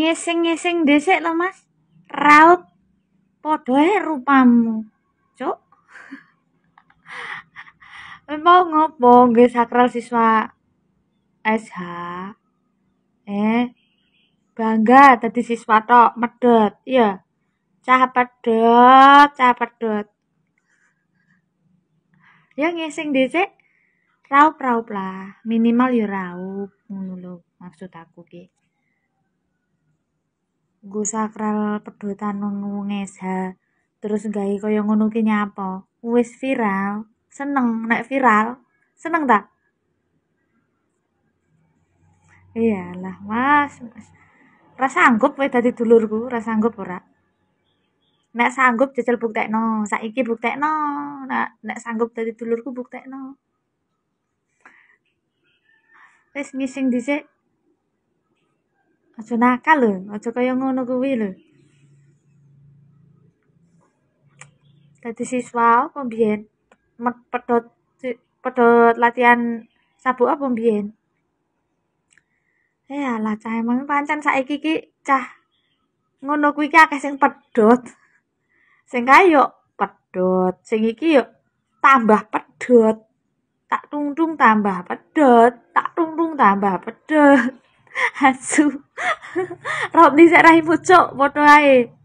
ngising-ngising desek lo Mas raut padha rupamu cok, mau ngopo nggih sakral siswa SH eh bangga tadi siswa tok medot iya cah pedot cah pedot ya ngising desek raup raup lah minimal ya raup ngono maksud aku ki nggo sakral pedotan ngesa terus gawe kaya ngono ki nyapa wis viral seneng nek viral seneng tak Iya lah mas. rasa sanggup wae dadi dulurku rasa sanggup ora nek sanggup jajal buktekno saiki buktekno nek nek sanggup dadi dulurku buktekno wis missing dhisik aja nakal lho aja kaya ngono kuwi lho dadi siswa apa mbiyen pedot pedot latihan sabuk apa mbiyen eh alah cah emang pancen saiki iki cah ngono kuwi iki akeh sing pedot sing kaya pedot sing iki yuk tambah pedot tak tungtung tambah pedot tak tungtung tambah pedot Hatsu. Rob diserahmu pucuk, foto ae.